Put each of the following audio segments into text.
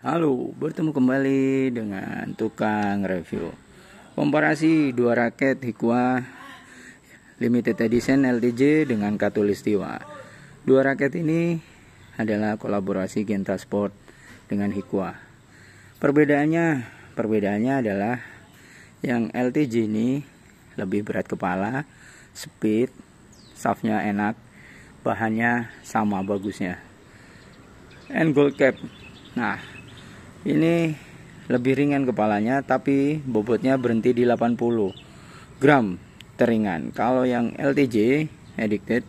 Halo, bertemu kembali dengan tukang review. Komparasi dua raket Hikwa Limited Edition LTJ dengan Katulistiwa. Dua raket ini adalah kolaborasi Genta Sport dengan Hikwa. Perbedaannya, perbedaannya adalah yang LTJ ini lebih berat kepala, speed, shaftnya enak, bahannya sama bagusnya. And gold cap. Nah, ini lebih ringan kepalanya tapi bobotnya berhenti di 80 gram teringan kalau yang LTJ addicted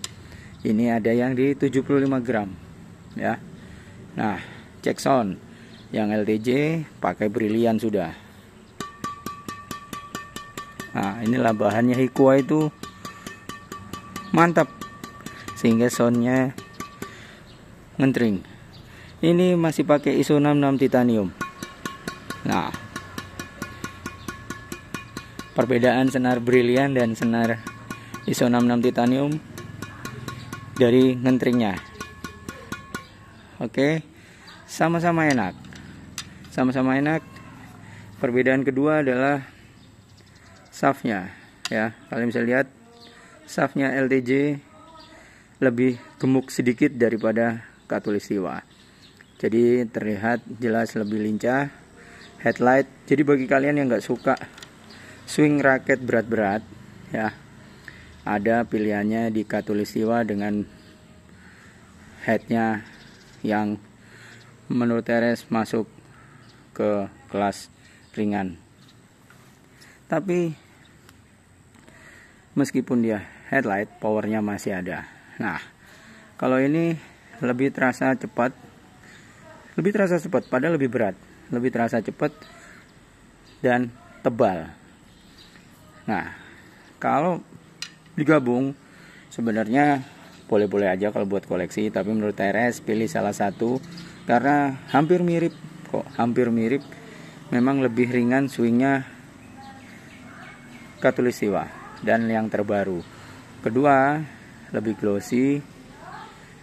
ini ada yang di 75 gram ya nah cek sound yang LTJ pakai brilian sudah nah inilah bahannya Hikua itu mantap sehingga soundnya mentering ini masih pakai ISO 66 titanium nah perbedaan senar brilian dan senar ISO 66 titanium dari ngentringnya oke sama-sama enak sama-sama enak perbedaan kedua adalah shaftnya ya kalian bisa lihat shaftnya LTJ lebih gemuk sedikit daripada katulistiwa jadi terlihat jelas lebih lincah headlight jadi bagi kalian yang nggak suka swing raket berat-berat ya ada pilihannya di katulistiwa dengan headnya yang menurut Teres masuk ke kelas ringan tapi meskipun dia headlight powernya masih ada nah kalau ini lebih terasa cepat lebih terasa cepat, padahal lebih berat. Lebih terasa cepat dan tebal. Nah, kalau digabung sebenarnya boleh-boleh aja kalau buat koleksi, tapi menurut TRS pilih salah satu karena hampir mirip kok, hampir mirip. Memang lebih ringan swingnya Katulistiwa dan yang terbaru. Kedua, lebih glossy,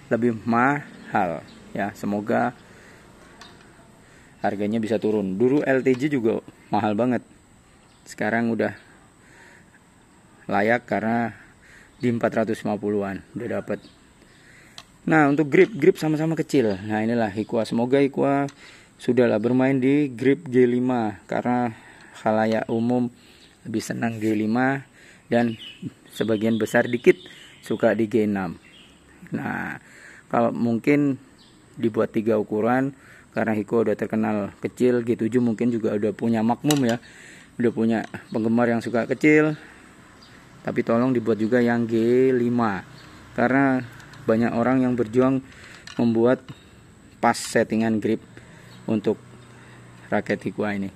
lebih mahal ya. Semoga harganya bisa turun dulu LTG juga mahal banget sekarang udah layak karena di 450-an udah dapet nah untuk grip grip sama-sama kecil nah inilah Hikua. semoga Hikua sudahlah bermain di grip G5 karena halayak umum lebih senang G5 dan sebagian besar dikit suka di G6 nah kalau mungkin dibuat tiga ukuran karena Hiko udah terkenal kecil G7 mungkin juga udah punya makmum ya udah punya penggemar yang suka kecil tapi tolong dibuat juga yang G5 karena banyak orang yang berjuang membuat pas settingan grip untuk raket Hiko ini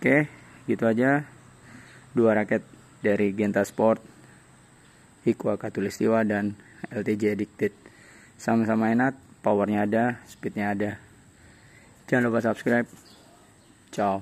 oke gitu aja dua raket dari Genta Sport Hiko Katulistiwa dan LTJ Addicted sama-sama enak powernya ada speednya ada channel पर subscribe चाओ